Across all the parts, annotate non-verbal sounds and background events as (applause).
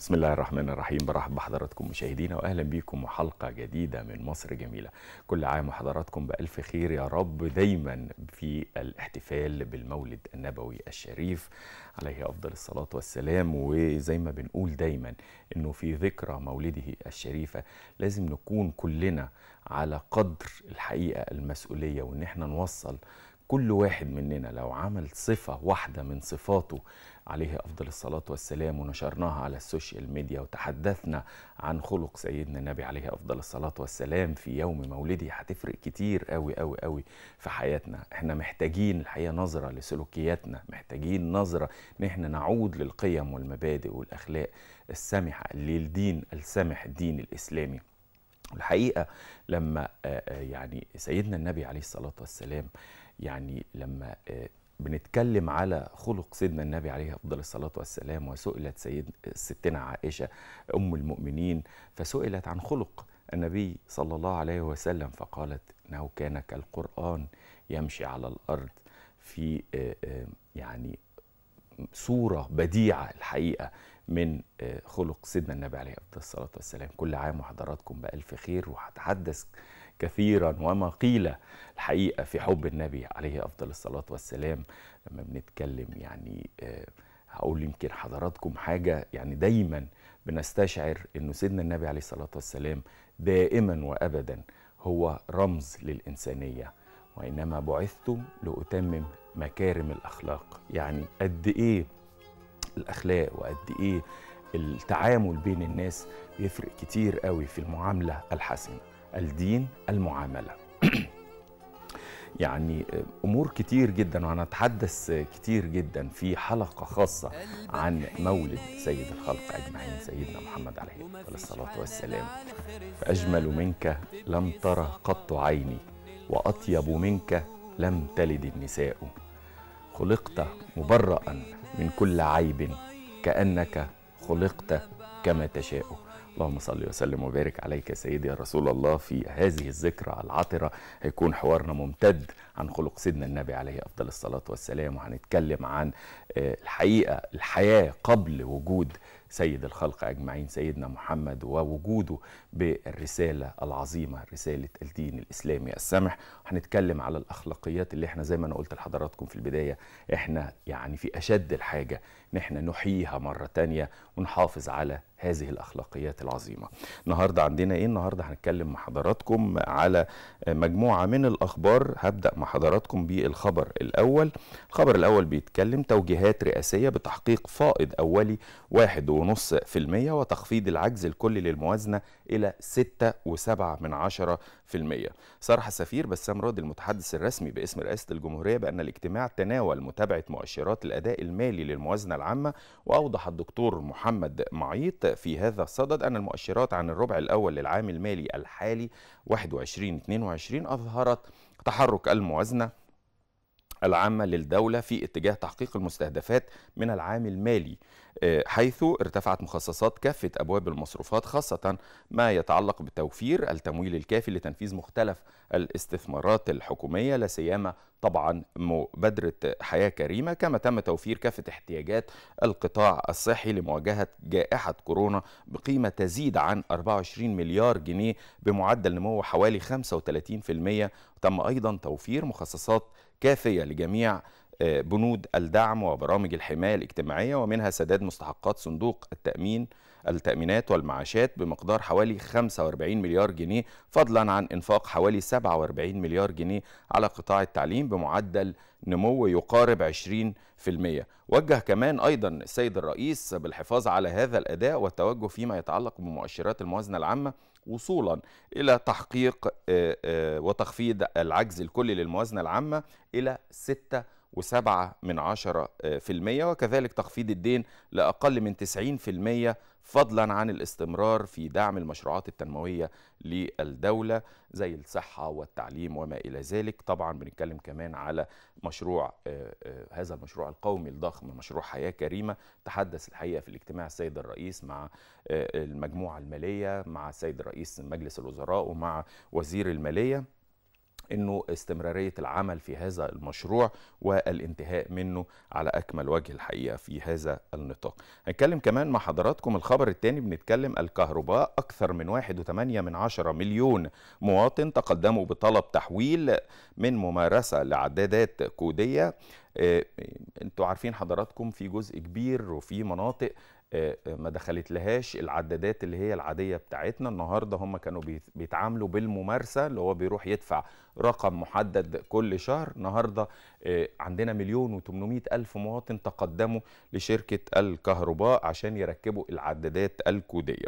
بسم الله الرحمن الرحيم برحب بحضراتكم مشاهدينا واهلا بيكم وحلقه جديده من مصر جميله كل عام وحضراتكم بالف خير يا رب دايما في الاحتفال بالمولد النبوي الشريف عليه افضل الصلاه والسلام وزي ما بنقول دايما انه في ذكرى مولده الشريفه لازم نكون كلنا على قدر الحقيقه المسؤوليه وان احنا نوصل كل واحد مننا لو عمل صفه واحده من صفاته عليه أفضل الصلاة والسلام ونشرناها على السوشيال ميديا وتحدثنا عن خلق سيدنا النبي عليه أفضل الصلاة والسلام في يوم مولده هتفرق كتير قوي قوي قوي في حياتنا احنا محتاجين الحقيقة نظرة لسلوكياتنا محتاجين نظرة ان احنا نعود للقيم والمبادئ والأخلاق السامحة للدين السامح الدين الإسلامي الحقيقة لما آه، آه، يعني سيدنا النبي عليه الصلاة والسلام يعني لما آه، بنتكلم على خلق سيدنا النبي عليه افضل الصلاه والسلام وسئلت سيد ستنا عائشه ام المؤمنين فسئلت عن خلق النبي صلى الله عليه وسلم فقالت انه كان كالقران يمشي على الارض في آه، آه، يعني صوره بديعه الحقيقه من آه، خلق سيدنا النبي عليه الصلاة والسلام كل عام وحضراتكم بألف خير وهتحدث كثيرا وما قيل الحقيقة في حب النبي عليه أفضل الصلاة والسلام لما بنتكلم يعني آه، هقول يمكن حضراتكم حاجة يعني دايما بنستشعر أنه سيدنا النبي عليه الصلاة والسلام دائما وأبدا هو رمز للإنسانية وإنما بعثتم لأتمم مكارم الأخلاق يعني قد إيه الاخلاق وقد ايه التعامل بين الناس بيفرق كتير قوي في المعامله الحسنه الدين المعامله (clears throat) يعني امور كتير جدا وهنتحدث كتير جدا في حلقه خاصه عن مولد سيد الخلق اجمعين سيدنا محمد عليه الصلاه والسلام فاجمل منك لم ترى قط عيني واطيب منك لم تلد النساء خلقت مبرأ من كل عيب كأنك خلقت كما تشاء اللهم صل وسلم وبارك عليك يا سيدي يا رسول الله في هذه الذكرى العطرة هيكون حوارنا ممتد عن خلق سيدنا النبي عليه أفضل الصلاة والسلام وهنتكلم عن آه، الحقيقة الحياة قبل وجود سيد الخلق أجمعين سيدنا محمد ووجوده بالرسالة العظيمة رسالة الدين الإسلامي السمح هنتكلم على الأخلاقيات اللي احنا زي ما أنا قلت لحضراتكم في البداية احنا يعني في أشد الحاجة ان احنا نحييها مرة تانية ونحافظ على هذه الاخلاقيات العظيمه النهارده عندنا ايه النهارده هنتكلم مع حضراتكم على مجموعه من الاخبار هبدا مع حضراتكم بالخبر الاول الخبر الاول بيتكلم توجيهات رئاسيه بتحقيق فائض اولي 1.5% وتخفيض العجز الكلي للموازنه الى 6.7 صرح السفير بسام راضي المتحدث الرسمي باسم رئاسة الجمهورية بأن الاجتماع تناول متابعة مؤشرات الأداء المالي للموازنة العامة وأوضح الدكتور محمد معيط في هذا الصدد أن المؤشرات عن الربع الأول للعام المالي الحالي 21-22 أظهرت تحرك الموازنة العامة للدولة في اتجاه تحقيق المستهدفات من العام المالي حيث ارتفعت مخصصات كافة أبواب المصروفات خاصة ما يتعلق بتوفير التمويل الكافي لتنفيذ مختلف الاستثمارات الحكومية لا سيما طبعا مبادرة حياة كريمة كما تم توفير كافة احتياجات القطاع الصحي لمواجهة جائحة كورونا بقيمة تزيد عن 24 مليار جنيه بمعدل نمو حوالي 35% تم أيضا توفير مخصصات كافية لجميع بنود الدعم وبرامج الحماية الاجتماعية ومنها سداد مستحقات صندوق التأمين التأمينات والمعاشات بمقدار حوالي 45 مليار جنيه فضلا عن إنفاق حوالي 47 مليار جنيه على قطاع التعليم بمعدل نمو يقارب 20% وجه كمان أيضا السيد الرئيس بالحفاظ على هذا الأداء والتوجه فيما يتعلق بمؤشرات الموازنة العامة وصولا الى تحقيق آه، آه، وتخفيض العجز الكلي للموازنه العامه الى 6 وسبعة من عشرة في المية وكذلك تخفيض الدين لأقل من تسعين في المية فضلا عن الاستمرار في دعم المشروعات التنموية للدولة زي الصحة والتعليم وما إلى ذلك طبعا بنتكلم كمان على مشروع آه، آه، هذا المشروع القومي الضخم مشروع حياة كريمة تحدث الحقيقة في الاجتماع السيد الرئيس مع آه، المجموعة المالية مع السيد الرئيس مجلس الوزراء ومع وزير المالية انه استمراريه العمل في هذا المشروع والانتهاء منه على اكمل وجه الحقيقه في هذا النطاق. هنتكلم كمان مع حضراتكم الخبر الثاني بنتكلم الكهرباء اكثر من 1.8 من مليون مواطن تقدموا بطلب تحويل من ممارسه لعدادات كوديه آه، انتوا عارفين حضراتكم في جزء كبير وفي مناطق آه، ما دخلت لهاش العدادات اللي هي العاديه بتاعتنا النهارده هم كانوا بيتعاملوا بالممارسه اللي هو بيروح يدفع رقم محدد كل شهر النهارده آه، عندنا مليون و الف مواطن تقدموا لشركه الكهرباء عشان يركبوا العدادات الكوديه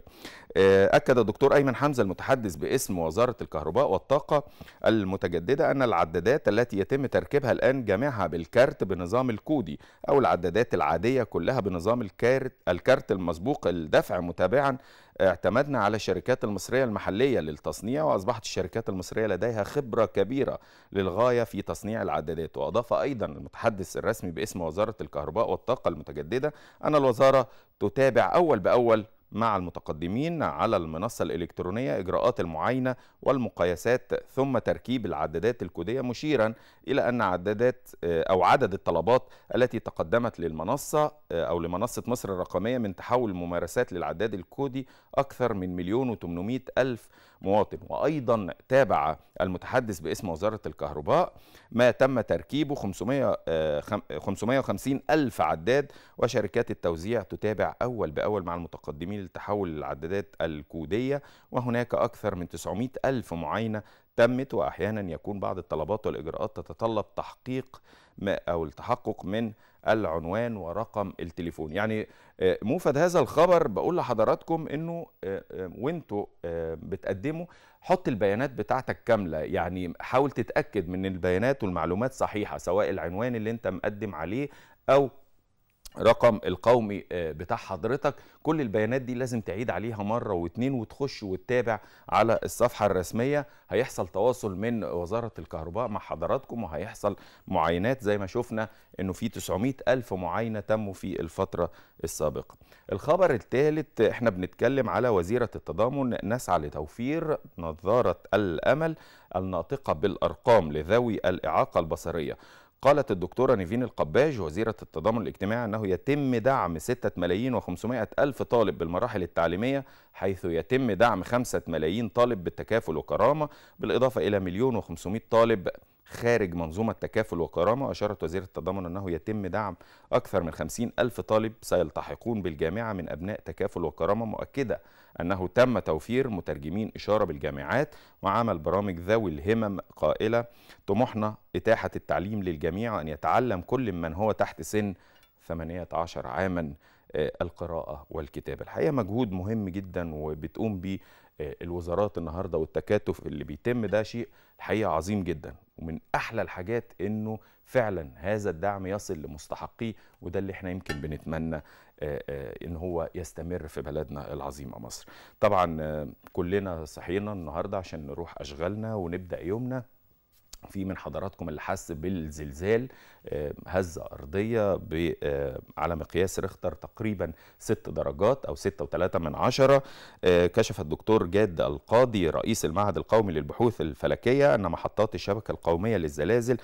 آه، اكد الدكتور ايمن حمزه المتحدث باسم وزاره الكهرباء والطاقه المتجدده ان العدادات التي يتم تركيبها الان جميعها بالكارت بنظام الكودي او العدادات العاديه كلها بنظام الكارت الكارت المسبوق الدفع متابعا اعتمدنا على الشركات المصرية المحلية للتصنيع وأصبحت الشركات المصرية لديها خبرة كبيرة للغاية في تصنيع العدادات وأضاف أيضا المتحدث الرسمي باسم وزارة الكهرباء والطاقة المتجددة أن الوزارة تتابع أول بأول مع المتقدمين على المنصة الإلكترونية إجراءات المعاينة والمقايسات ثم تركيب العدادات الكودية مشيرا إلى أن عدادات آه، أو عدد الطلبات التي تقدمت للمنصة آه، أو لمنصة مصر الرقمية من تحول الممارسات للعداد الكودي أكثر من مليون وتمنمائة ألف مواطن وأيضا تابع المتحدث باسم وزارة الكهرباء ما تم تركيبه 500 550 آه، ألف عداد وشركات التوزيع تتابع أول بأول مع المتقدمين لتحول العدادات الكودية وهناك أكثر من 900 ألف معاينة تمت وأحيانا يكون بعض الطلبات والإجراءات تتطلب تحقيق أو التحقق من العنوان ورقم التليفون يعني آه، موفد هذا الخبر بقول لحضراتكم انه آه، آه، وانتوا بتقدموا حط البيانات بتاعتك كامله يعني حاول تتاكد من البيانات والمعلومات صحيحه سواء العنوان اللي انت مقدم عليه او رقم القومي آه، بتاع حضرتك كل البيانات دي لازم تعيد عليها مرة واثنين وتخش وتتابع على الصفحة الرسمية هيحصل تواصل من وزارة الكهرباء مع حضراتكم وهيحصل معاينات زي ما شفنا انه في 900 ألف معاينة تموا في الفترة السابقة الخبر الثالث احنا بنتكلم على وزيرة التضامن نسعى لتوفير نظارة الأمل الناطقة بالأرقام لذوي الإعاقة البصرية قالت الدكتورة نيفين القباج وزيرة التضامن الاجتماعي أنه يتم دعم 6 ملايين و500 ألف طالب بالمراحل التعليمية حيث يتم دعم 5 ملايين طالب بالتكافل وكرامة بالإضافة إلى مليون و500 طالب خارج منظومة تكافل وكرامة أشارت وزيرة التضامن أنه يتم دعم أكثر من 50 ألف طالب سيلتحقون بالجامعة من أبناء تكافل وكرامة مؤكدة أنه تم توفير مترجمين إشارة بالجامعات وعمل برامج ذوي الهمم قائلة طموحنا إتاحة التعليم للجميع أن يتعلم كل من هو تحت سن 18 عاماً آه، القراءة والكتابة الحقيقة مجهود مهم جدا وبتقوم به آه، الوزارات النهارده والتكاتف اللي بيتم ده شيء الحقيقه عظيم جدا ومن احلى الحاجات انه فعلا هذا الدعم يصل لمستحقيه وده اللي احنا يمكن بنتمنى آه، آه، ان هو يستمر في بلدنا العظيمه مصر. طبعا كلنا صحينا النهارده عشان نروح اشغالنا ونبدا يومنا في من حضراتكم اللي حس بالزلزال آه، هزة أرضية آه، على مقياس ريختر تقريبا ست درجات أو سته وثلاثه من عشرة آه، كشف الدكتور جاد القاضي رئيس المعهد القومي للبحوث الفلكية أن محطات الشبكة القومية للزلازل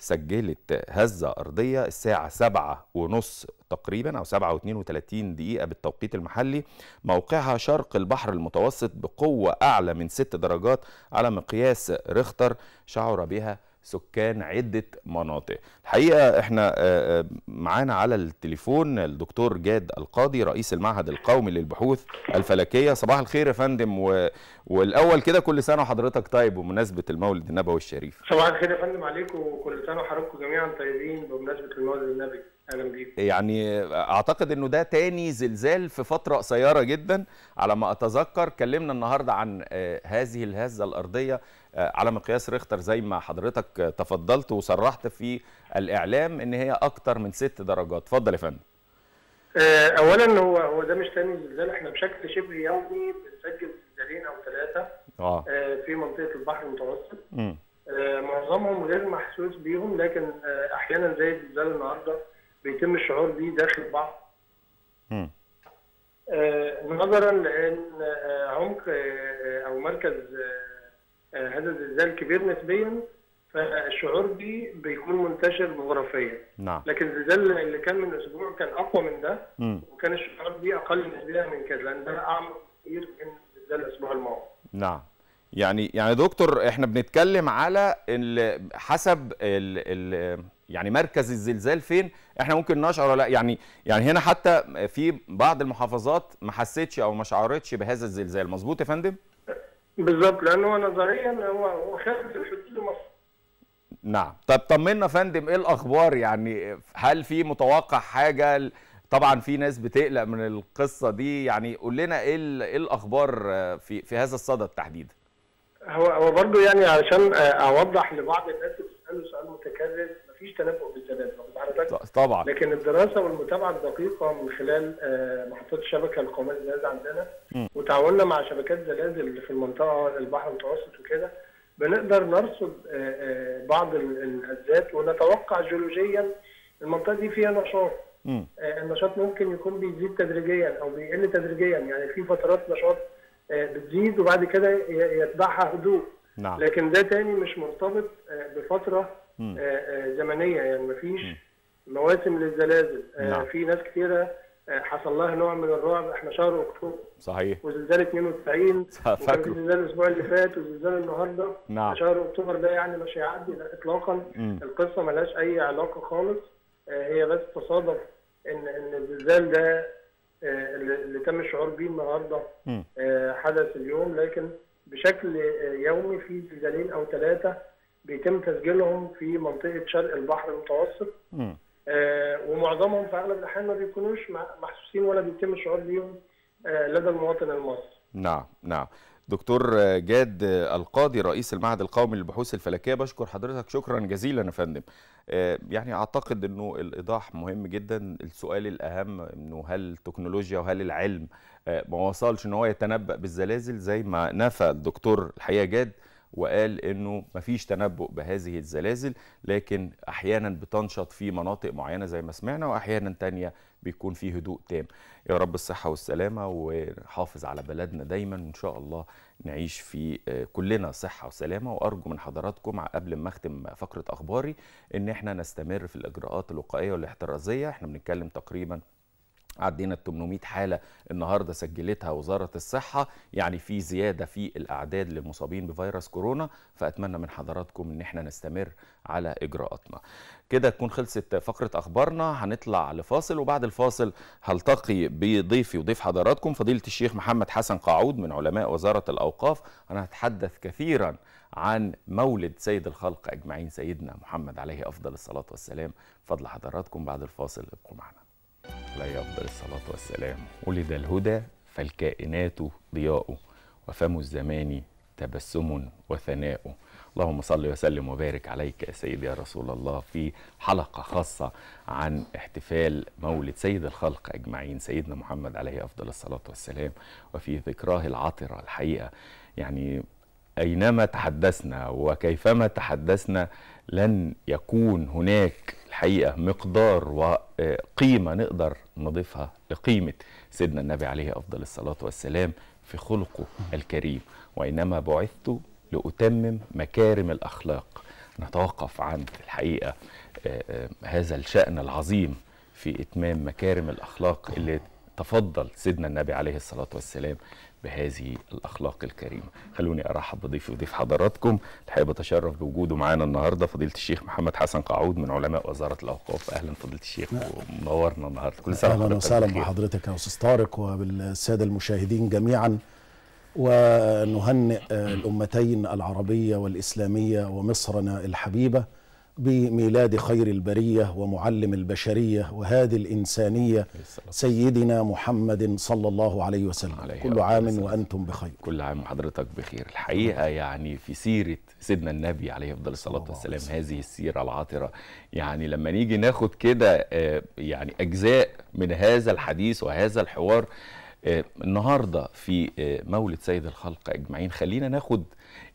سجلت هزة أرضية الساعة سبعة ونص تقريبا أو سبعة واتنين وتلاتين دقيقة بالتوقيت المحلي موقعها شرق البحر المتوسط بقوة أعلى من ست درجات على مقياس ريختر شعر بها سكان عدة مناطق الحقيقة احنا آه، آه، معانا على التليفون الدكتور جاد القاضي رئيس المعهد القومي للبحوث الفلكية صباح الخير يا فندم و... والأول كده كل سنة وحضرتك طيب بمناسبة المولد النبوي الشريف صباح الخير يا فندم عليكم وكل سنة وحضراتكم جميعا طيبين بمناسبة المولد النبوي اهلا يعني اعتقد انه ده تاني زلزال في فتره قصيره جدا على ما اتذكر كلمنا النهارده عن آه، هذه الهزه الارضيه آه، على مقياس ريختر زي ما حضرتك تفضلت وصرحت في الاعلام ان هي اكتر من ست درجات اتفضل يا فندم آه، اولا هو هو ده مش تاني زلزال احنا بشكل شبه يومي بنسجل زلزالين او ثلاثه آه. آه، في منطقه البحر المتوسط معظمهم غير محسوس بيهم لكن احيانا زي زلزال النهارده بيتم الشعور بيه داخل بعض نظرا لان عمق او مركز آه، هذا الزلزال كبير نسبيا فالشعور دي بيكون منتشر جغرافيا نعم لكن الزلزال اللي كان من اسبوع كان اقوى من ده مم. وكان الشعور دي اقل نسبيا من كده لان ده اعمق كتير من الزلزال الاسبوع الماضي نعم يعني يعني دكتور احنا بنتكلم على حسب الـ الـ يعني مركز الزلزال فين احنا ممكن نشعر ولا يعني يعني هنا حتى في بعض المحافظات ما حسيتش او ما شعرتش بهذا الزلزال مظبوط يا فندم بالظبط لانه نظريا هو خارج الحدود مصر نعم طب طمنا فندم ايه الاخبار يعني هل في متوقع حاجه طبعا في ناس بتقلق من القصه دي يعني قول لنا ايه ايه الاخبار في في هذا الصدد تحديدا هو هو برضه يعني علشان اوضح لبعض الناس اللي بيسالوا سؤال متكرر فيش تنافق بالزمان طبعا لكن الدراسه والمتابعه الدقيقه من خلال آه، محطات الشبكه القوميه للزلازل عندنا وتعاوننا مع شبكات زلازل اللي في المنطقه البحر المتوسط وكده بنقدر نرصد آه، آه، بعض الهزات ونتوقع جيولوجيا المنطقه دي فيها نشاط النشاط ممكن يكون بيزيد تدريجيا او بيقل تدريجيا يعني في فترات نشاط بتزيد وبعد كده يتبعها هدوء نعم. لكن ده تاني مش مرتبط بفتره آه، آه، زمنيه يعني ما فيش مواسم للزلازل آه، نعم. في ناس كثيره حصل لها نوع من الرعب احنا شهر اكتوبر صحيح وزلزال 92 (laughs) فاكره زلزال الاسبوع اللي فات وزلزال النهارده نعم شهر اكتوبر ده يعني مش هيعدي اطلاقا مم. القصه ملهاش اي علاقه خالص هي بس تصادف ان ان الزلزال ده اللي تم الشعور بيه النهارده حدث اليوم لكن بشكل يومي في زلزالين او ثلاثه بيتم تسجيلهم في منطقه شرق البحر المتوسط آه ومعظمهم في اغلب الاحيان ما بيكونوش محسوسين ولا بيتم الشعور بيهم آه لدى المواطن المصري. نعم نعم. دكتور جاد القاضي رئيس المعهد القومي للبحوث الفلكيه بشكر حضرتك شكرا جزيلا يا فندم آه، يعني اعتقد انه الايضاح مهم جدا السؤال الاهم انه هل التكنولوجيا وهل العلم آه، ما وصلش ان هو يتنبأ بالزلازل زي ما نفى الدكتور الحقيقه جاد وقال انه مفيش تنبؤ بهذه الزلازل لكن احيانا بتنشط في مناطق معينه زي ما سمعنا واحيانا تانية بيكون في هدوء تام يا رب الصحه والسلامه وحافظ على بلدنا دايما وان شاء الله نعيش في آه، كلنا صحه وسلامه وارجو من حضراتكم قبل ما اختم فقره اخباري ان احنا نستمر في الاجراءات الوقائيه والاحترازيه احنا بنتكلم تقريبا عدينا ال 800 حاله النهارده سجلتها وزاره الصحه يعني في زياده في الاعداد للمصابين بفيروس كورونا فاتمنى من حضراتكم ان احنا نستمر على اجراءاتنا كده تكون خلصت فقره اخبارنا هنطلع لفاصل وبعد الفاصل هلتقي بضيفي وضيف حضراتكم فضيله الشيخ محمد حسن قاعود من علماء وزاره الاوقاف انا هتحدث كثيرا عن مولد سيد الخلق اجمعين سيدنا محمد عليه افضل الصلاه والسلام فضل حضراتكم بعد الفاصل ابقوا معنا عليه أفضل الصلاة والسلام ولد الهدى فالكائنات ضياؤه وفم الزمان تبسم وثناء اللهم صل وسلم وبارك عليك يا سيدي يا رسول الله في حلقة خاصة عن احتفال مولد سيد الخلق أجمعين سيدنا محمد عليه أفضل الصلاة والسلام وفي ذكراه العطرة الحقيقة يعني أينما تحدثنا وكيفما تحدثنا لن يكون هناك الحقيقة مقدار وقيمة آه، نقدر نضيفها لقيمة سيدنا النبي عليه أفضل الصلاة والسلام في خلقه الكريم وإنما بعثت لأتمم مكارم الأخلاق نتوقف عند الحقيقة آه، آه، هذا الشأن العظيم في إتمام مكارم الأخلاق اللي تفضل سيدنا النبي عليه الصلاة والسلام بهذه الاخلاق الكريمه خلوني ارحب بضيفي وضيف حضراتكم الحقيقه بتشرف بوجوده معانا النهارده فضيله الشيخ محمد حسن قعود من علماء وزاره الاوقاف اهلا فضيله الشيخ نعم. ومنورنا النهارده كل سنه اهلا وسهلا بحضرتك يا استاذ طارق وبالساده المشاهدين جميعا ونهنئ الامتين العربيه والاسلاميه ومصرنا الحبيبه بميلاد خير البريه ومعلم البشريه وهذه الانسانيه سيدنا محمد صلى الله عليه وسلم عليه كل عام وسلم. وانتم بخير كل عام وحضرتك بخير الحقيقه يعني في سيره سيدنا النبي عليه افضل الصلاه والسلام هذه السيره العاطره يعني لما نيجي ناخد كده آه، يعني اجزاء من هذا الحديث وهذا الحوار آه، النهارده في آه، مولد سيد الخلق اجمعين خلينا ناخد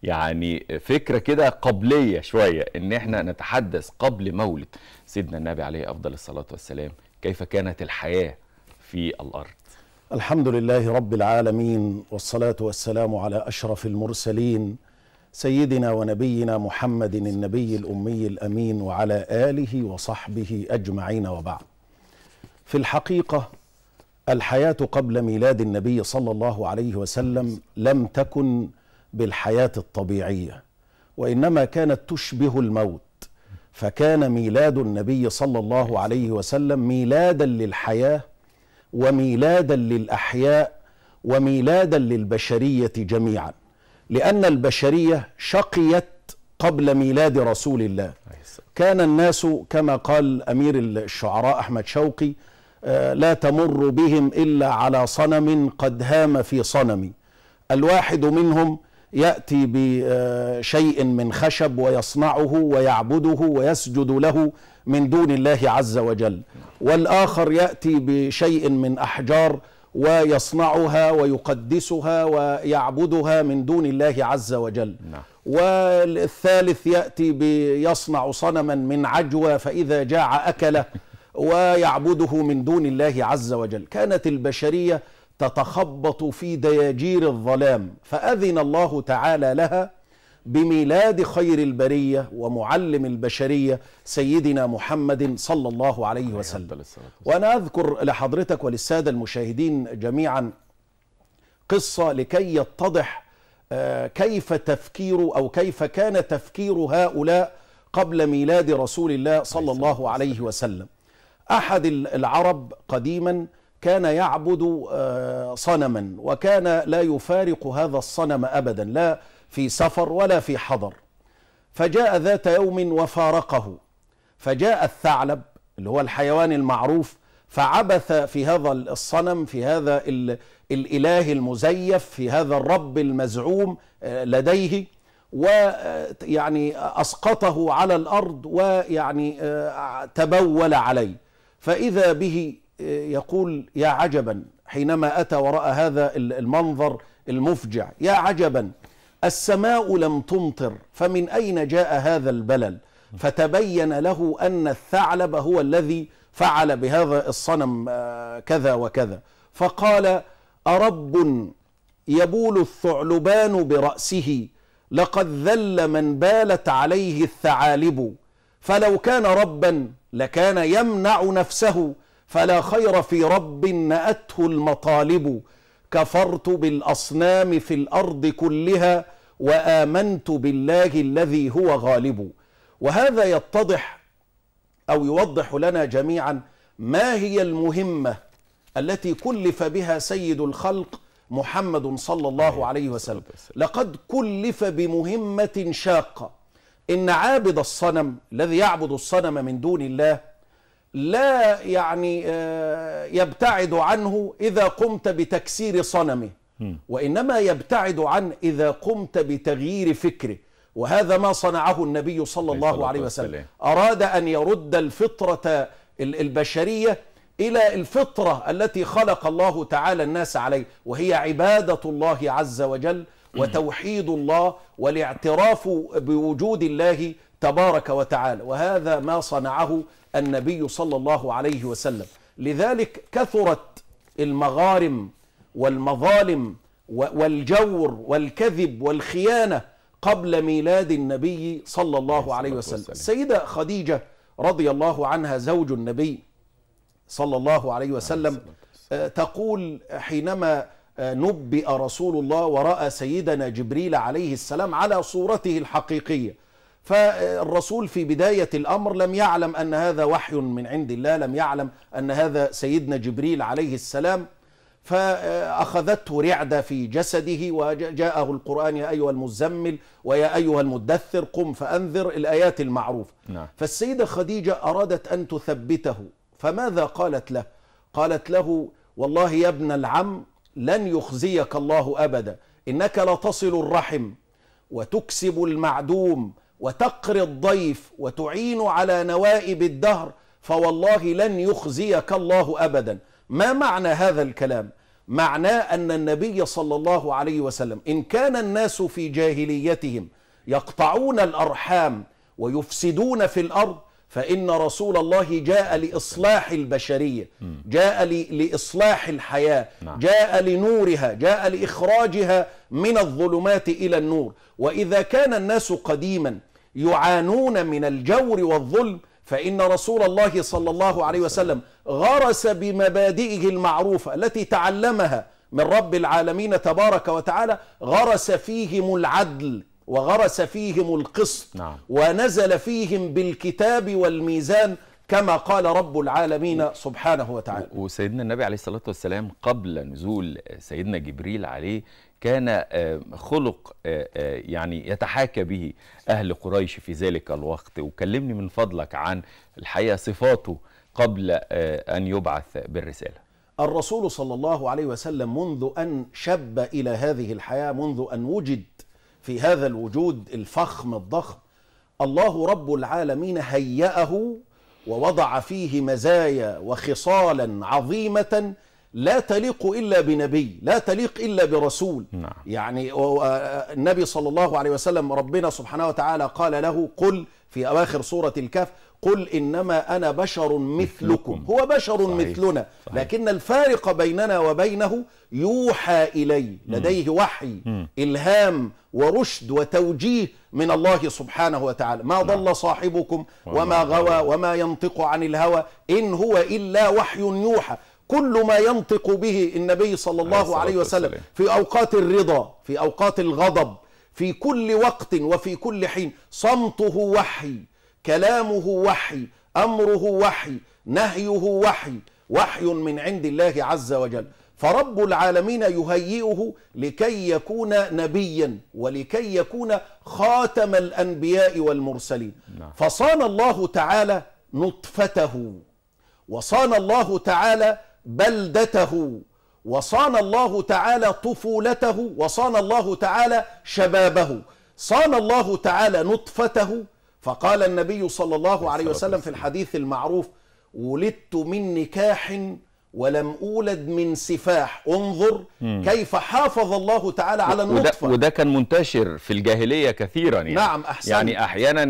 يعني فكره كده قبليه شويه ان احنا نتحدث قبل مولد سيدنا النبي عليه افضل الصلاه والسلام كيف كانت الحياه في الارض الحمد لله رب العالمين والصلاه والسلام على اشرف المرسلين سيدنا ونبينا محمد النبي الامي الامين وعلى اله وصحبه اجمعين وبعد في الحقيقه الحياه قبل ميلاد النبي صلى الله عليه وسلم لم تكن بالحياة الطبيعية وإنما كانت تشبه الموت فكان ميلاد النبي صلى الله عليه وسلم ميلادا للحياة وميلادا للأحياء وميلادا للبشرية جميعا لأن البشرية شقيت قبل ميلاد رسول الله كان الناس كما قال أمير الشعراء أحمد شوقي آه، لا تمر بهم إلا على صنم قد هام في صنمي الواحد منهم ياتي بشيء من خشب ويصنعه ويعبده ويسجد له من دون الله عز وجل والاخر ياتي بشيء من احجار ويصنعها ويقدسها ويعبدها من دون الله عز وجل نعم. والثالث ياتي بيصنع صنما من عجوى فاذا جاع اكله ويعبده من دون الله عز وجل كانت البشريه تتخبط في دياجير الظلام فأذن الله تعالى لها بميلاد خير البرية ومعلم البشرية سيدنا محمد صلى الله عليه وسلم وأنا أذكر لحضرتك وللسادة المشاهدين جميعا قصة لكي يتضح آه، كيف تفكير أو كيف كان تفكير هؤلاء قبل ميلاد رسول الله صلى الله عليه وسلم أحد العرب قديما كان يعبد آه، صنما وكان لا يفارق هذا الصنم ابدا لا في سفر ولا في حضر فجاء ذات يوم وفارقه فجاء الثعلب اللي هو الحيوان المعروف فعبث في هذا الصنم في هذا الاله المزيف في هذا الرب المزعوم آه، لديه ويعني آه، اسقطه على الارض ويعني تبول عليه فاذا به يقول يا عجبا حينما أتى ورأى هذا المنظر المفجع يا عجبا السماء لم تمطر فمن أين جاء هذا البلل فتبين له أن الثعلب هو الذي فعل بهذا الصنم آه، كذا وكذا فقال أرب يبول الثعلبان برأسه لقد ذل من بالت عليه الثعالب فلو كان ربا لكان يمنع نفسه فلا خير في رب نأته المطالب كفرت بالأصنام في الأرض كلها وآمنت بالله الذي هو غالب وهذا يتضح أو يوضح لنا جميعا ما هي المهمة التي كلف بها سيد الخلق محمد صلى الله عليه وسلم لقد كلف بمهمة شاقة إن عابد الصنم الذي يعبد الصنم من دون الله لا يعني آه، يبتعد عنه إذا قمت بتكسير صنمه وإنما يبتعد عنه إذا قمت بتغيير فكره وهذا ما صنعه النبي صلى الله عليه وسلم أراد أن يرد الفطرة البشرية إلى الفطرة التي خلق الله تعالى الناس عليه وهي عبادة الله عز وجل وتوحيد الله والاعتراف بوجود الله تبارك وتعالى وهذا ما صنعه النبي صلى الله عليه وسلم لذلك كثرت المغارم والمظالم والجور والكذب والخيانة قبل ميلاد النبي صلى الله عليه وسلم السيدة خديجة رضي الله عنها زوج النبي صلى الله عليه وسلم آه، تقول حينما آه، نبئ رسول الله ورأى سيدنا جبريل عليه السلام على صورته الحقيقية فالرسول في بداية الأمر لم يعلم أن هذا وحي من عند الله لم يعلم أن هذا سيدنا جبريل عليه السلام فأخذته رعدة في جسده وجاءه القرآن يا أيها المزمل ويا أيها المدثر قم فأنذر الآيات المعروفة نعم. فالسيدة خديجة أرادت أن تثبته فماذا قالت له قالت له والله يا ابن العم لن يخزيك الله أبدا إنك لتصل الرحم وتكسب المعدوم وتقري الضيف وتعين على نوائب الدهر فوالله لن يخزيك الله أبدا ما معنى هذا الكلام؟ معناه أن النبي صلى الله عليه وسلم إن كان الناس في جاهليتهم يقطعون الأرحام ويفسدون في الأرض فإن رسول الله جاء لإصلاح البشرية جاء لإصلاح الحياة نعم. جاء لنورها جاء لإخراجها من الظلمات إلى النور وإذا كان الناس قديما يعانون من الجور والظلم فإن رسول الله صلى الله عليه وسلم غرس بمبادئه المعروفة التي تعلمها من رب العالمين تبارك وتعالى غرس فيهم العدل وغرس فيهم القسط نعم. ونزل فيهم بالكتاب والميزان كما قال رب العالمين سبحانه وتعالى وسيدنا النبي عليه الصلاة والسلام قبل نزول سيدنا جبريل عليه كان آه، خلق آه، آه، يعني يتحاكى به أهل قريش في ذلك الوقت وكلمني من فضلك عن الحقيقة صفاته قبل أن يبعث بالرسالة الرسول صلى الله عليه وسلم منذ أن شب إلى هذه الحياة منذ أن وجد في هذا الوجود الفخم الضخم الله رب العالمين هيأه ووضع فيه مزايا وخصالا عظيمة لا تليق إلا بنبي لا تليق إلا برسول نعم. يعني النبي صلى الله عليه وسلم ربنا سبحانه وتعالى قال له قل في أواخر سورة الكهف قل انما انا بشر مثلكم هو بشر صحيح. مثلنا صحيح. لكن الفارق بيننا وبينه يوحى الي لديه وحي م. الهام ورشد وتوجيه من الله سبحانه وتعالى ما نعم. ضل صاحبكم وما غوى وما ينطق عن الهوى ان هو الا وحي يوحى كل ما ينطق به النبي صلى الله عليه وسلم في اوقات الرضا في اوقات الغضب في كل وقت وفي كل حين صمته وحي كلامه وحي امره وحي نهيه وحي وحي من عند الله عز وجل فرب العالمين يهيئه لكي يكون نبيا ولكي يكون خاتم الانبياء والمرسلين نعم. فصان الله تعالى نطفته وصان الله تعالى بلدته وصان الله تعالى طفولته وصان الله تعالى شبابه صان الله تعالى نطفته فقال النبي صلى الله عليه وسلم في الحديث المعروف ولدت من نكاح ولم أولد من سفاح انظر كيف حافظ الله تعالى على النطفة وده, وده كان منتشر في الجاهلية كثيرا يعني نعم أحسن يعني أحيانا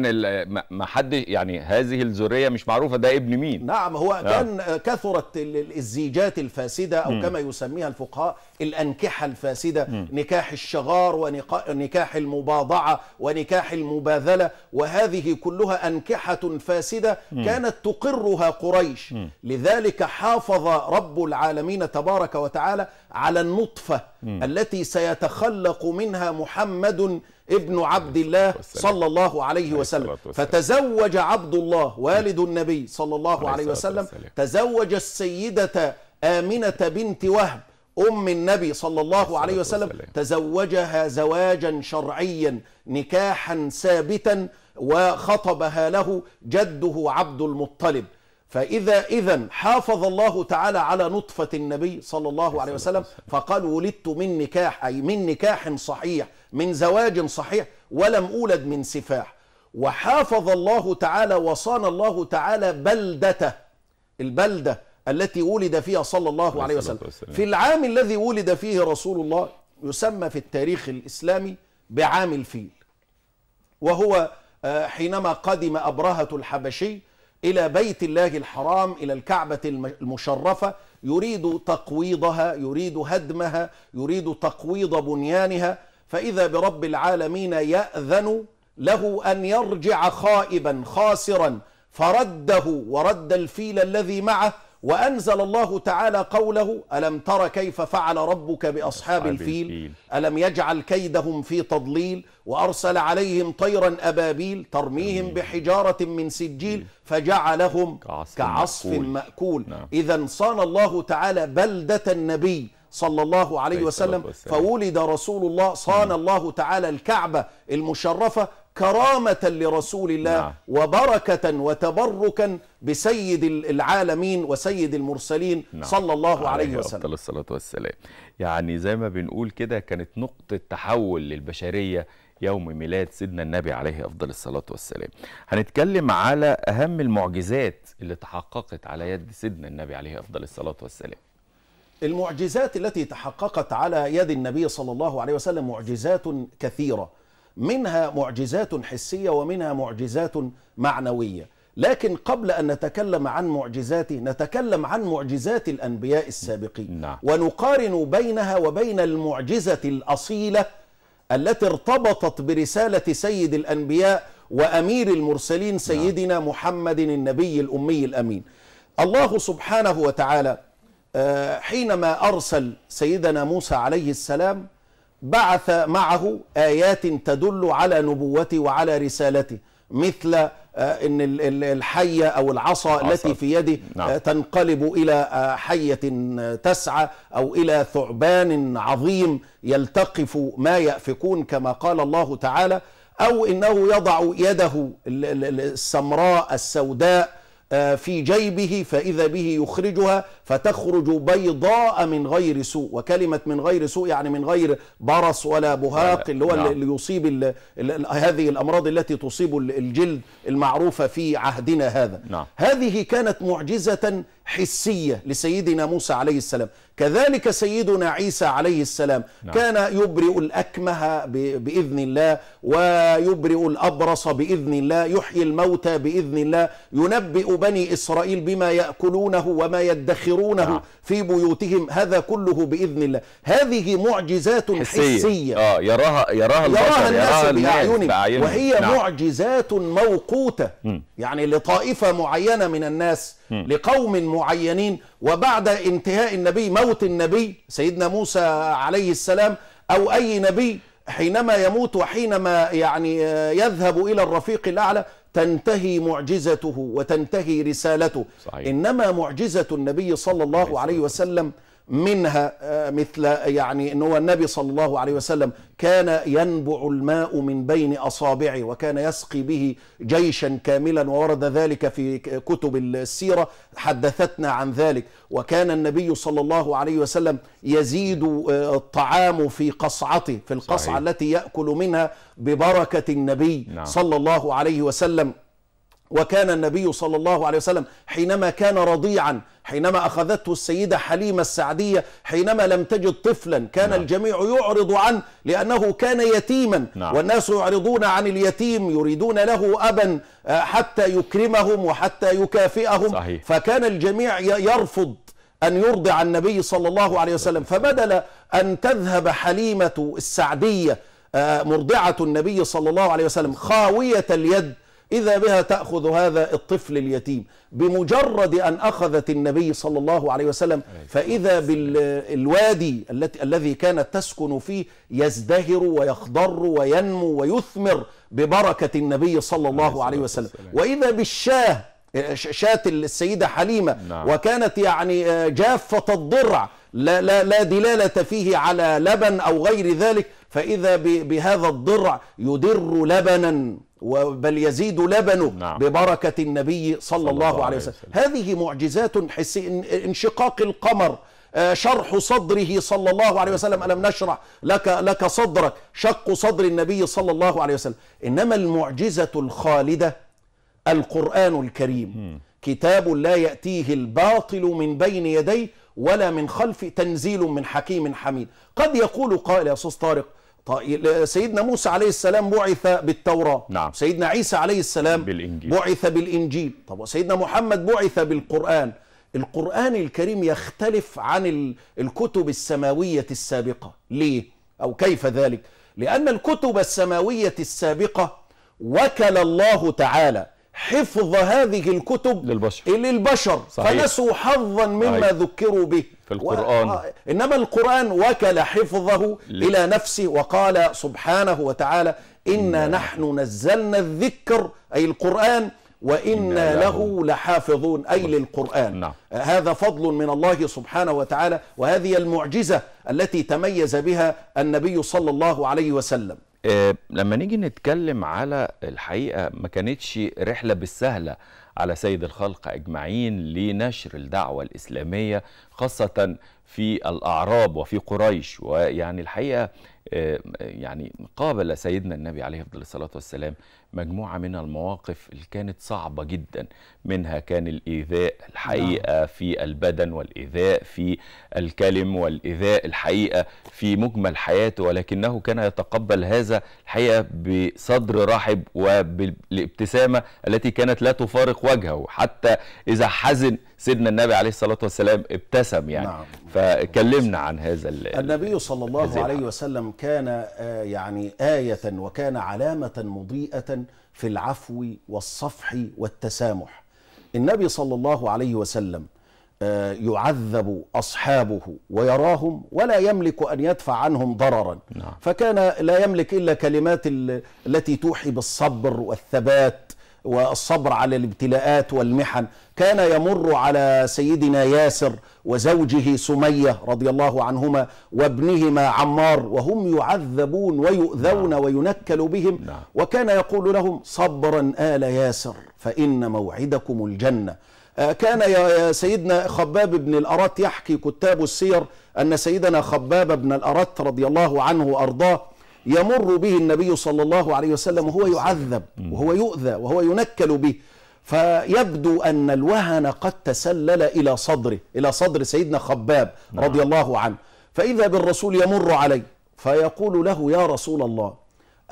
ما حد يعني هذه الذرية مش معروفة ده ابن مين نعم هو آه. كان كثرت الزيجات الفاسدة أو كما يسميها الفقهاء الأنكحة الفاسدة م. نكاح الشغار ونكاح المباضعة ونكاح المباذلة وهذه كلها أنكحة فاسدة م. كانت تقرها قريش م. لذلك حافظ رب العالمين تبارك وتعالى على النطفة م. التي سيتخلق منها محمد ابن عبد الله صلى الله عليه وسلم فتزوج عبد الله والد النبي صلى الله عليه وسلم تزوج السيدة آمنة بنت وهب أم النبي صلى الله عليه وسلم تزوجها زواجا شرعيا نكاحا ثابتا وخطبها له جده عبد المطلب فإذا إذا حافظ الله تعالى على نطفة النبي صلى الله عليه وسلم فقال ولدت من نكاح أي من نكاح صحيح من زواج صحيح ولم أولد من سفاح وحافظ الله تعالى وصان الله تعالى بلدته البلدة التي ولد فيها صلى الله عليه وسلم في العام الذي ولد فيه رسول الله يسمى في التاريخ الإسلامي بعام الفيل وهو آه، حينما قدم أبرهة الحبشي إلى بيت الله الحرام إلى الكعبة المشرفة يريد تقويضها يريد هدمها يريد تقويض بنيانها فإذا برب العالمين يأذن له أن يرجع خائبا خاسرا فرده ورد الفيل الذي معه وأنزل الله تعالى قوله ألم تر كيف فعل ربك بأصحاب الفيل ألم يجعل كيدهم في تضليل وأرسل عليهم طيرا أبابيل ترميهم بحجارة من سجيل إيه. فجعلهم كعصف مأكول نعم. إذا صان الله تعالى بلدة النبي صلى الله عليه وسلم فولد رسول الله صان الله تعالى الكعبة المشرفة كرامة لرسول الله نعم. وبركة وتبركا بسيد العالمين وسيد المرسلين نعم. صلى الله عليه, عليه وسلم الصلاة والسلام يعني زي ما بنقول كده كانت نقطة تحول للبشرية يوم ميلاد سيدنا النبي عليه أفضل الصلاة والسلام هنتكلم على أهم المعجزات اللي تحققت على يد سيدنا النبي عليه أفضل الصلاة والسلام المعجزات التي تحققت على يد النبي صلى الله عليه وسلم معجزات كثيرة منها معجزات حسيه ومنها معجزات معنويه لكن قبل ان نتكلم عن معجزاته نتكلم عن معجزات الانبياء السابقين نعم. ونقارن بينها وبين المعجزه الاصيله التي ارتبطت برساله سيد الانبياء وامير المرسلين نعم. سيدنا نعم. محمد النبي الامي الامين الله سبحانه وتعالى آه، حينما ارسل سيدنا موسى عليه السلام بعث معه آيات تدل على نبوته وعلى رسالته مثل آه، ان الحيه او العصا التي في يده آه، نعم. تنقلب الى آه، حيه تسعى او الى ثعبان عظيم يلتقف ما يافكون كما قال الله تعالى او انه يضع يده السمراء السوداء آه، في جيبه فإذا به يخرجها فتخرج بيضاء من غير سوء وكلمة من غير سوء يعني من غير برص ولا بهاق اللي هو نعم. اللي يصيب الـ الـ هذه الأمراض التي تصيب الجلد المعروفة في عهدنا هذا نعم. هذه كانت معجزة حسية لسيدنا موسى عليه السلام كذلك سيدنا عيسى عليه السلام نعم. كان يبرئ الأكمه بإذن الله ويبرئ الأبرص بإذن الله يحيي الموتى بإذن الله ينبئ بني إسرائيل بما يأكلونه وما يدخرونه نعم. في بيوتهم هذا كله بإذن الله هذه معجزات حسية, حسية. آه يراها يراها, يراها الناس بأعينهم وهي نعم. معجزات موقوتة م. يعني لطائفة معينة من الناس م. لقوم معينين وبعد انتهاء النبي موت النبي سيدنا موسى عليه السلام أو أي نبي حينما يموت وحينما يعني يذهب إلى الرفيق الأعلى تنتهي معجزته وتنتهي رسالته صحيح. إنما معجزة النبي صلى الله عليه وسلم منها آه، مثل آه، يعني أنه هو النبي صلى الله عليه وسلم كان ينبع الماء من بين اصابعه وكان يسقي به جيشا كاملا وورد ذلك في كتب السيره حدثتنا عن ذلك وكان النبي صلى الله عليه وسلم يزيد آه، الطعام في قصعته في القصعه التي ياكل منها ببركه النبي نعم. صلى الله عليه وسلم وكان النبي صلى الله عليه وسلم حينما كان رضيعا حينما أخذته السيدة حليمة السعدية حينما لم تجد طفلا كان نعم. الجميع يعرض عنه لأنه كان يتيما نعم. والناس يعرضون عن اليتيم يريدون له أبا آه، حتى يكرمهم وحتى يكافئهم صحيح. فكان الجميع يرفض أن يرضع النبي صلى الله عليه وسلم فبدل أن تذهب حليمة السعدية آه، مرضعة النبي صلى الله عليه وسلم خاوية اليد إذا بها تأخذ هذا الطفل اليتيم بمجرد أن أخذت النبي صلى الله عليه وسلم فإذا بالوادي التي الذي كانت تسكن فيه يزدهر ويخضر وينمو ويثمر ببركة النبي صلى الله عليه وسلم وإذا بالشاه شاة السيدة حليمة نعم. وكانت يعني آه، جافة الضرع لا, لا, لا دلالة فيه على لبن أو غير ذلك فإذا بهذا الضرع يدر لبنا بل يزيد لبنه نعم. ببركة النبي صلى, صلى الله, الله عليه وسلم هذه معجزات حسي انشقاق القمر آه، شرح صدره صلى الله عليه وسلم ألم نشرح لك, لك صدرك شق صدر النبي صلى الله عليه وسلم إنما المعجزة الخالدة القرآن الكريم كتاب لا يأتيه الباطل من بين يديه ولا من خلفه تنزيل من حكيم حميد قد يقول قائل يا أستاذ طارق طيب سيدنا موسى عليه السلام بعث بالتوراة نعم. سيدنا عيسى عليه السلام بالإنجيل. بعث بالإنجيل طب سيدنا محمد بعث بالقرآن القرآن الكريم يختلف عن الكتب السماوية السابقة ليه؟ أو كيف ذلك؟ لأن الكتب السماوية السابقة وكل الله تعالى حفظ هذه الكتب للبشر للبشر صحيح. فنسوا حظا مما صحيح. ذكروا به في القرآن و... آه، إنما القرآن وكل حفظه ل... إلى نفسه وقال سبحانه وتعالى إنا نحن نزلنا الذكر أي القرآن وإنا له لحافظون أي للقرآن نعم. آه، هذا فضل من الله سبحانه وتعالى وهذه المعجزة التي تميز بها النبي صلى الله عليه وسلم آه، لما نيجي نتكلم على الحقيقة ما كانتش رحلة بالسهلة على سيد الخلق أجمعين لنشر الدعوة الإسلامية خاصة في الأعراب وفي قريش ويعني الحقيقة آه، يعني قابل سيدنا النبي عليه افضل الصلاه والسلام مجموعه من المواقف اللي كانت صعبه جدا منها كان الايذاء الحقيقه نعم. في البدن والايذاء في الكلم والايذاء الحقيقه في مجمل حياته ولكنه كان يتقبل هذا الحقيقه بصدر رحب وبالابتسامه التي كانت لا تفارق وجهه حتى اذا حزن سيدنا النبي عليه الصلاة والسلام ابتسم يعني نعم. فكلمنا عن هذا النبي صلى الله عليه وسلم كان آه، يعني آية وكان علامة مضيئة في العفو والصفح والتسامح النبي صلى الله عليه وسلم آه، يعذب أصحابه ويراهم ولا يملك أن يدفع عنهم ضررا نعم. فكان لا يملك إلا كلمات التي توحي بالصبر والثبات والصبر على الابتلاءات والمحن كان يمر على سيدنا ياسر وزوجه سميه رضي الله عنهما وابنهما عمار وهم يعذبون ويؤذون نعم. وينكل بهم نعم. وكان يقول لهم صبرا ال ياسر فان موعدكم الجنه آه، كان يا سيدنا خباب بن الأرات يحكي كتاب السير أن سيدنا خباب بن الأرات رضي الله عنه وأرضاه يمر به النبي صلى الله عليه وسلم وهو يعذب وهو يؤذى وهو ينكل به فيبدو أن الوهن قد تسلل إلى صدره إلى صدر سيدنا خباب نعم. رضي الله عنه فإذا بالرسول يمر عليه فيقول له يا رسول الله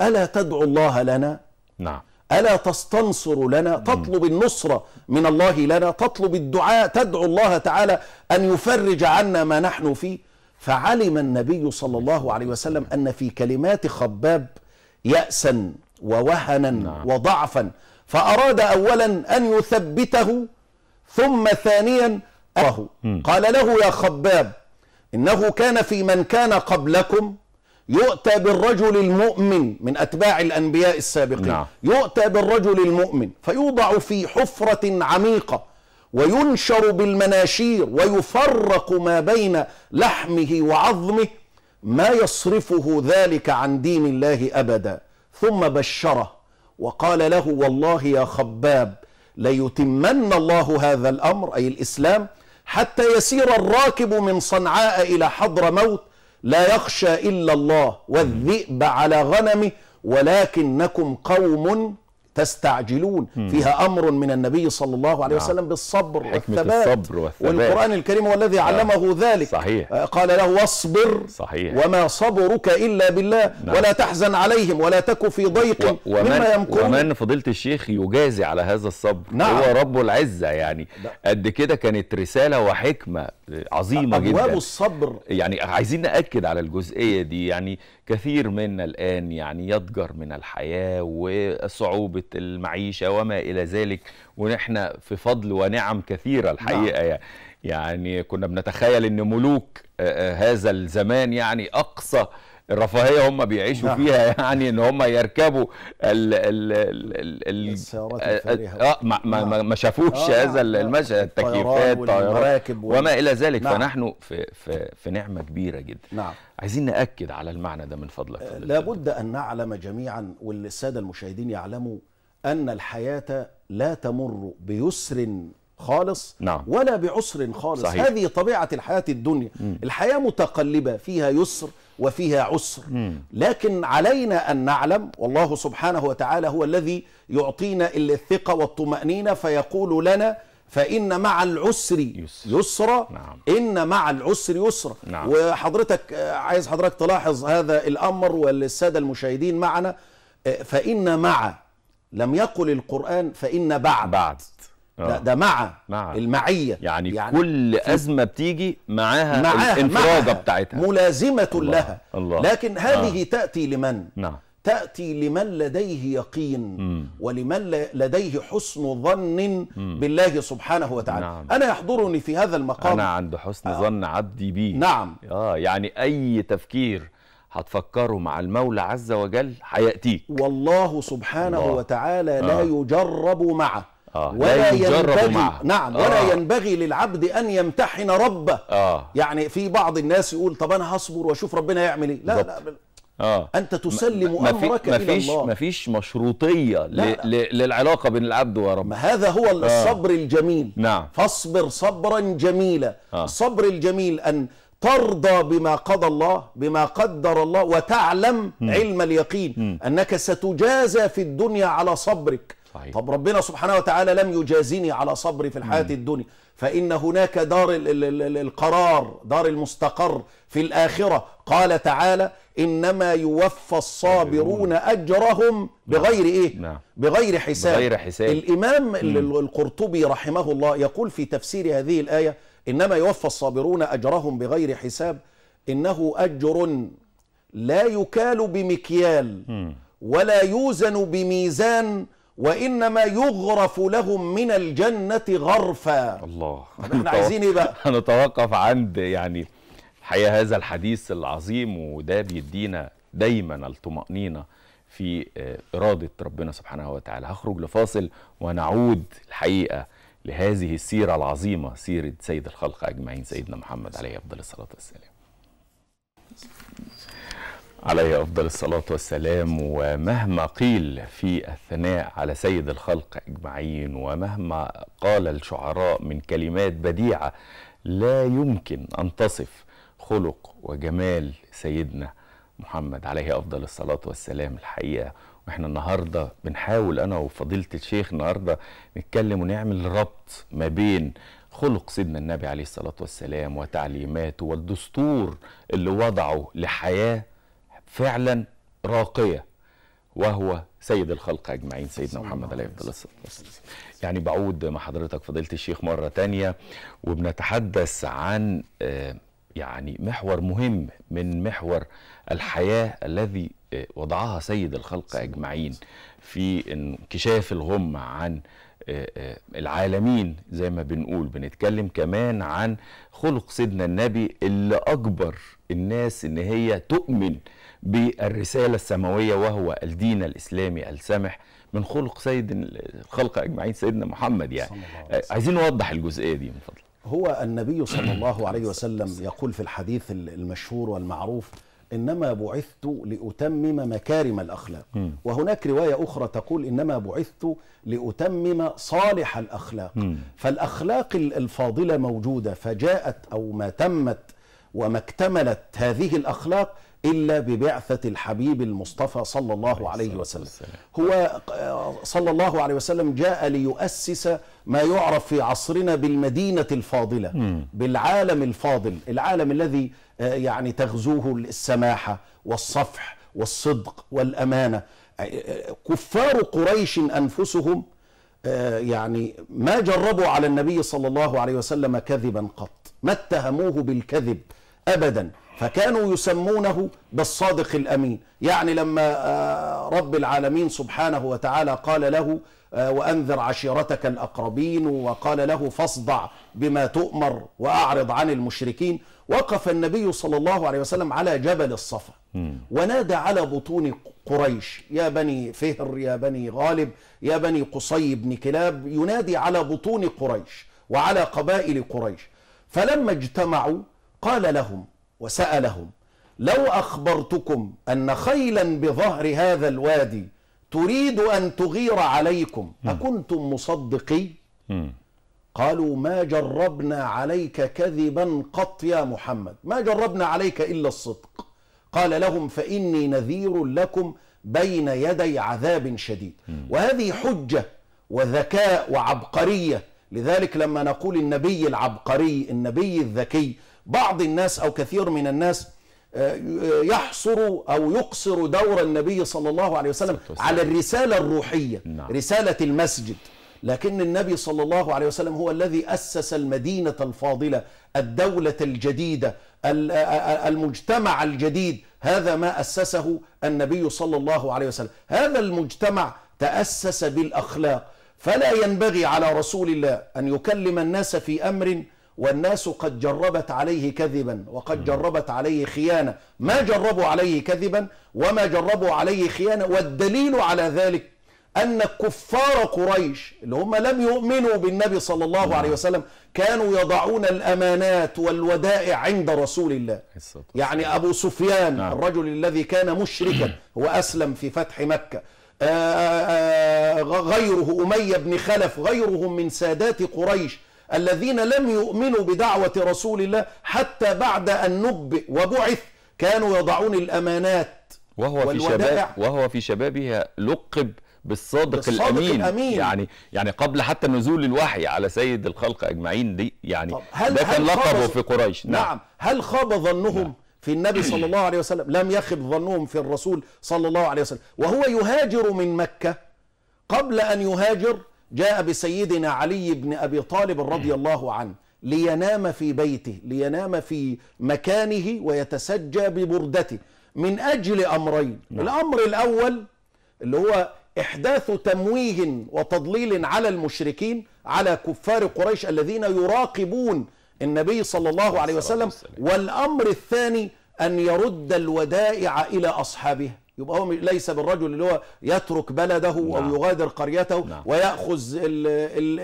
ألا تدعو الله لنا نعم ألا تستنصر لنا تطلب النصرة من الله لنا تطلب الدعاء تدعو الله تعالى أن يفرج عنا ما نحن فيه فعلم النبي صلى الله عليه وسلم أن في كلمات خباب يأسا ووهنا نعم. وضعفا فأراد أولا أن يثبته ثم ثانيا أره قال له يا خباب إنه كان في من كان قبلكم يؤتى بالرجل المؤمن من أتباع الأنبياء السابقين نعم. يؤتى بالرجل المؤمن فيوضع في حفرة عميقة وينشر بالمناشير ويفرق ما بين لحمه وعظمه ما يصرفه ذلك عن دين الله ابدا ثم بشره وقال له والله يا خباب ليتمن الله هذا الامر اي الاسلام حتى يسير الراكب من صنعاء الى حضر موت لا يخشى الا الله والذئب على غنمه ولكنكم قوم تستعجلون فيها امر من النبي صلى الله عليه نعم. وسلم بالصبر والثبات, الصبر والثبات والقران الكريم هو الذي آه. علمه ذلك صحيح. آه، قال له واصبر صحيح. وما صبرك الا بالله نعم. ولا تحزن عليهم ولا تك في ضيق و... ومن... مما يمكرون ومن فضيله الشيخ يجازي على هذا الصبر نعم. هو رب العزه يعني ده. قد كده كانت رساله وحكمه عظيمه أبواب جدا ابواب الصبر يعني عايزين ناكد على الجزئيه دي يعني كثير منا الان يعني يضجر من الحياه وصعوبه المعيشه وما الى ذلك ونحن في فضل ونعم كثيره الحقيقه نعم. يعني يعني كنا بنتخيل ان ملوك آه، آه، هذا الزمان يعني اقصى الرفاهيه هم بيعيشوا نعم. فيها يعني ان هم يركبوا ال ال ال ال السيارات اه, آه، ما, نعم. ما, شافوش آه هذا نعم. المشهد التكييفات والمراكب وال... وما الى ذلك نعم. فنحن في في في نعمه كبيره جدا نعم. عايزين ناكد على المعنى ده من فضلك لابد ان نعلم جميعا والساده المشاهدين يعلموا أن الحياة لا تمر بيسر خالص نعم. ولا بعسر خالص صحيح. هذه طبيعة الحياة الدنيا م. الحياة متقلبة فيها يسر وفيها عسر م. لكن علينا أن نعلم والله سبحانه وتعالى هو الذي يعطينا الثقة والطمأنينة فيقول لنا فإن مع العسر يسر, يسر نعم. إن مع العسر يسر نعم. وحضرتك آه، عايز حضرتك تلاحظ هذا الأمر والسادة المشاهدين معنا آه، فإن مع لم يقل القرآن فإن بعد بعد ده, آه. ده مع, مع المعية يعني, يعني كل أزمة بتيجي معاها, معاها الانفراجة بتاعتها ملازمة الله لها الله لكن هذه آه. تأتي لمن؟ نعم تأتي لمن لديه يقين مم ولمن لديه حسن ظن بالله سبحانه وتعالى نعم. أنا يحضرني في هذا المقام أنا عند حسن آه. ظن عبدي بي نعم آه يعني أي تفكير هتفكره مع المولى عز وجل هيأتيك والله سبحانه الله. وتعالى آه. لا يجرب معه آه. ولا لا يجرب ينبغي معه. نعم آه. ولا ينبغي للعبد ان يمتحن ربه آه. يعني في بعض الناس يقول طب انا هصبر واشوف ربنا يعمل ايه لا لا آه. انت تسلم ما امرك ما الى الله مفيش مشروطيه لا لا. للعلاقه بين العبد ورب ما هذا هو آه. الصبر آه. الجميل نعم. فاصبر صبرا جميلا آه. الصبر الجميل ان ترضى بما قضى الله بما قدر الله وتعلم م. علم اليقين م. أنك ستجازى في الدنيا على صبرك صحيح. طب ربنا سبحانه وتعالى لم يجازني على صبري في الحياة م. الدنيا فإن هناك دار القرار دار المستقر في الآخرة قال تعالى إنما يوفى الصابرون أجرهم بغير إيه؟ نعم. بغير حساب, بغير حساب. الإمام القرطبي رحمه الله يقول في تفسير هذه الآية إنما يوفى الصابرون أجرهم بغير حساب إنه أجر لا يكال بمكيال ولا يوزن بميزان وانما يغرف لهم من الجنه غرفا الله احنا عايزين ايه بقى هنتوقف (laughs) عند يعني الحقيقه هذا الحديث العظيم وده بيدينا دايما الطمانينه في آه، اراده ربنا سبحانه وتعالى هخرج لفاصل ونعود الحقيقه لهذه السيرة العظيمة سيرة سيد الخلق أجمعين سيدنا محمد عليه أفضل الصلاة والسلام عليه أفضل الصلاة والسلام ومهما قيل في الثناء على سيد الخلق أجمعين ومهما قال الشعراء من كلمات بديعة لا يمكن أن تصف خلق وجمال سيدنا محمد عليه افضل الصلاه والسلام الحقيقه واحنا النهارده بنحاول انا وفضيله الشيخ النهارده نتكلم ونعمل ربط ما بين خلق سيدنا النبي عليه الصلاه والسلام وتعليماته والدستور اللي وضعه لحياه فعلا راقيه وهو سيد الخلق اجمعين سيدنا محمد عليه افضل الصلاه والسلام يعني بعود مع حضرتك فضيله الشيخ مره تانية وبنتحدث عن آه، يعني محور مهم من محور الحياة الذي آه، وضعها سيد الخلق أجمعين في انكشاف الغمة عن آه، آه، العالمين زي ما بنقول بنتكلم كمان عن خلق سيدنا النبي اللي أكبر الناس إن هي تؤمن بالرسالة السماوية وهو الدين الإسلامي السمح من خلق سيد الخلق أجمعين سيدنا محمد يعني عايزين نوضح الجزئية دي من فضلك هو النبي صلى الله عليه وسلم يقول في الحديث المشهور والمعروف إنما بعثت لأتمم مكارم الأخلاق وهناك رواية أخرى تقول إنما بعثت لأتمم صالح الأخلاق فالأخلاق الفاضلة موجودة فجاءت أو ما تمت وما اكتملت هذه الأخلاق إلا ببعثة الحبيب المصطفى صلى الله عليه وسلم هو صلى الله عليه وسلم جاء ليؤسس ما يعرف في عصرنا بالمدينة الفاضلة بالعالم الفاضل العالم الذي آه، يعني تغزوه السماحة والصفح والصدق والأمانة آه، آه، كفار قريش أنفسهم يعني ما جربوا على النبي صلى الله عليه وسلم كذبا قط ما اتهموه بالكذب أبدا فكانوا يسمونه بالصادق الأمين يعني لما آه، رب العالمين سبحانه وتعالى قال له آه، وأنذر عشيرتك الأقربين وقال له فاصدع بما تؤمر وأعرض عن المشركين وقف النبي صلى الله عليه وسلم على جبل الصفا ونادى على بطون قريش يا بني فهر يا بني غالب يا بني قصي بن كلاب ينادي على بطون قريش وعلى قبائل قريش فلما اجتمعوا قال لهم وسألهم لو أخبرتكم أن خيلا بظهر هذا الوادي تريد أن تغير عليكم أكنتم مصدقي قالوا ما جربنا عليك كذبا قط يا محمد ما جربنا عليك إلا الصدق قال لهم فإني نذير لكم بين يدي عذاب شديد وهذه حجة وذكاء وعبقرية لذلك لما نقول النبي العبقري النبي الذكي بعض الناس أو كثير من الناس آه، آه، يحصر أو يقصر دور النبي صلى الله عليه وسلم على الرسالة الروحية نعم. رسالة المسجد لكن النبي صلى الله عليه وسلم هو الذي أسس المدينة الفاضلة الدولة الجديدة آه، المجتمع الجديد هذا ما أسسه النبي صلى الله عليه وسلم هذا المجتمع تأسس بالأخلاق فلا ينبغي على رسول الله أن يكلم الناس في أمر والناس قد جربت عليه كذبا وقد جربت عليه خيانة ما جربوا عليه كذبا وما جربوا عليه خيانة والدليل على ذلك أن كفار قريش اللي هم لم يؤمنوا بالنبي صلى الله عليه وسلم كانوا يضعون الأمانات والودائع عند رسول الله يعني أبو سفيان نعم. الرجل الذي كان مشركا وأسلم في فتح مكة آه، آه، آه، غيره أمية بن خلف غيرهم من سادات قريش الذين لم يؤمنوا بدعوة رسول الله حتى بعد أن نبئ وبعث كانوا يضعون الأمانات وهو في, شباب وهو في شبابها لقب بالصادق, بالصادق الأمين. الأمين يعني يعني قبل حتى نزول الوحي على سيد الخلق أجمعين دي يعني هل ده كان لقبه في قريش نعم, نعم هل خاب ظنهم نعم. في النبي صلى الله عليه وسلم لم يخب ظنهم في الرسول صلى الله عليه وسلم وهو يهاجر من مكة قبل أن يهاجر جاء بسيدنا علي بن أبي طالب رضي الله عنه لينام في بيته لينام في مكانه ويتسجى ببردته من أجل أمرين نعم. الأمر الأول اللي هو إحداث تمويه وتضليل على المشركين على كفار قريش الذين يراقبون النبي صلى الله عليه وسلم والأمر الثاني أن يرد الودائع إلى أصحابها يبقى هو ليس بالرجل اللي هو يترك بلده نعم. او يغادر قريته نعم. وياخذ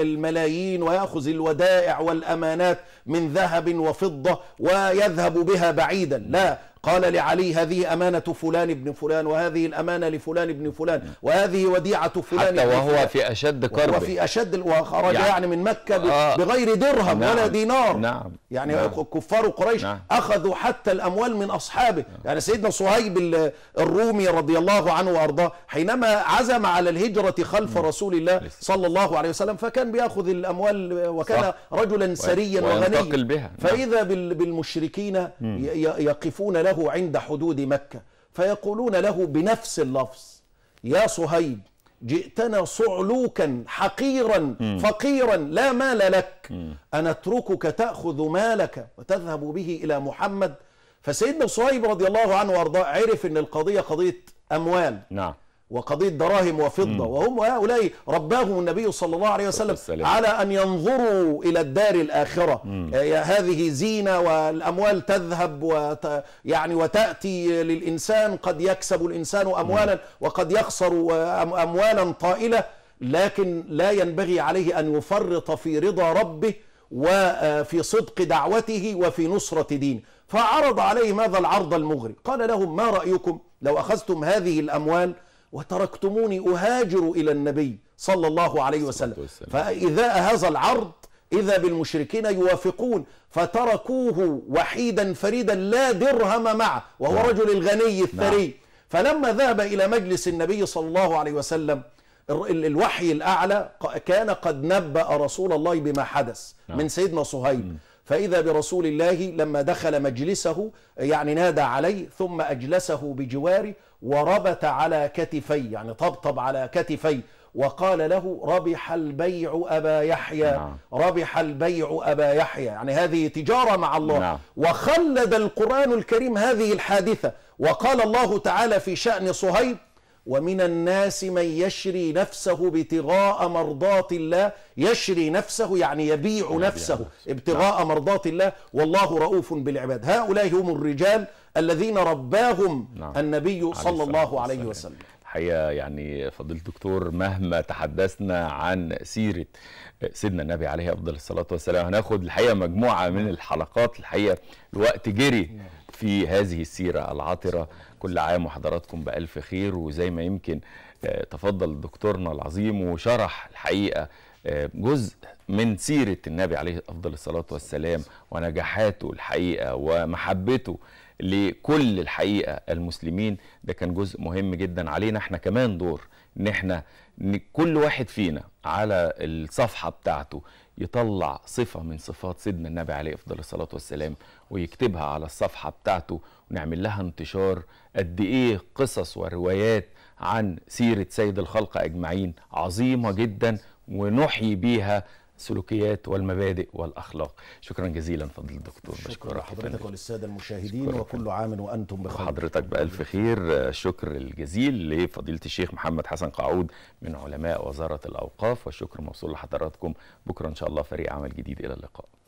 الملايين وياخذ الودائع والامانات من ذهب وفضه ويذهب بها بعيدا لا قال لعلي هذه أمانة فلان ابن فلان وهذه الأمانة لفلان ابن فلان وهذه وديعة فلان حتى وهو فلان في أشد كربه وفي أشد وخرج يعني, يعني من مكة آه بغير درهم نعم ولا دينار نعم يعني نعم كفار قريش نعم أخذوا حتى الأموال من أصحابه نعم يعني سيدنا صهيب الرومي رضي الله عنه وأرضاه حينما عزم على الهجرة خلف نعم رسول الله صلى الله عليه وسلم فكان بياخذ الأموال وكان رجلا سريا وغنيا بها نعم فإذا بالمشركين يقفون له له عند حدود مكة فيقولون له بنفس اللفظ يا صهيب جئتنا صعلوكا حقيرا م. فقيرا لا مال لك أنا أنتركك تأخذ مالك وتذهب به إلى محمد فسيدنا صهيب رضي الله عنه وارضاه عرف أن القضية قضية أموال نعم وقضية دراهم وفضة وهم هؤلاء رباهم النبي صلى الله عليه وسلم السلام. على أن ينظروا إلى الدار الآخرة مم. آه، هذه زينة والأموال تذهب وت... يعني وتأتي للإنسان قد يكسب الإنسان أموالا مم. وقد يخسر أموالا طائلة لكن لا ينبغي عليه أن يفرط في رضا ربه وفي آه، صدق دعوته وفي نصرة دينه فعرض عليهم هذا العرض المغري قال لهم ما رأيكم لو أخذتم هذه الأموال وتركتموني أهاجر إلى النبي صلى الله عليه وسلم فإذا هذا العرض إذا بالمشركين يوافقون فتركوه وحيدا فريدا لا درهم معه وهو نعم. رجل الغني نعم. الثري نعم. فلما ذهب إلى مجلس النبي صلى الله عليه وسلم الوحي الأعلى كان قد نبأ رسول الله بما حدث نعم. من سيدنا صهيب فإذا برسول الله لما دخل مجلسه يعني نادى عليه ثم أجلسه بجواره وربت على كتفي يعني طبطب على كتفي وقال له ربح البيع أبا يحيى نعم. ربح البيع أبا يحيى يعني هذه تجارة مع الله نعم. وخلد القرآن الكريم هذه الحادثة وقال الله تعالى في شأن صهيب ومن الناس من يشري نفسه ابتغاء مرضات الله يشري نفسه يعني يبيع نفسه نعم. ابتغاء مرضات الله والله رؤوف بالعباد هؤلاء هم الرجال الذين رباهم نعم. النبي صلى الله عليه وسلم الحقيقه يعني فضيله الدكتور مهما تحدثنا عن سيره سيدنا النبي عليه افضل الصلاه والسلام هناخد الحقيقه مجموعه من الحلقات الحقيقه الوقت جري نعم. في هذه السيره العطرة كل عام وحضراتكم بألف خير وزي ما يمكن آه، تفضل دكتورنا العظيم وشرح الحقيقة آه، جزء من سيرة النبي عليه أفضل الصلاة والسلام ونجاحاته الحقيقة ومحبته لكل الحقيقة المسلمين ده كان جزء مهم جدا علينا احنا كمان دور ان احنا كل واحد فينا على الصفحة بتاعته يطلع صفة من صفات سيدنا النبي عليه أفضل الصلاة والسلام ويكتبها على الصفحة بتاعته ونعمل لها انتشار قد إيه قصص وروايات عن سيرة سيد الخلق أجمعين عظيمة جدا ونحيي بيها السلوكيات والمبادئ والاخلاق شكرا جزيلا فضل الدكتور بشكر حضرتك وللساده المشاهدين وكل عام وانتم بخير حضرتك بالف خير الشكر الجزيل لفضيله الشيخ محمد حسن قعود من علماء وزاره الاوقاف والشكر موصول لحضراتكم بكره ان شاء الله فريق عمل جديد الى اللقاء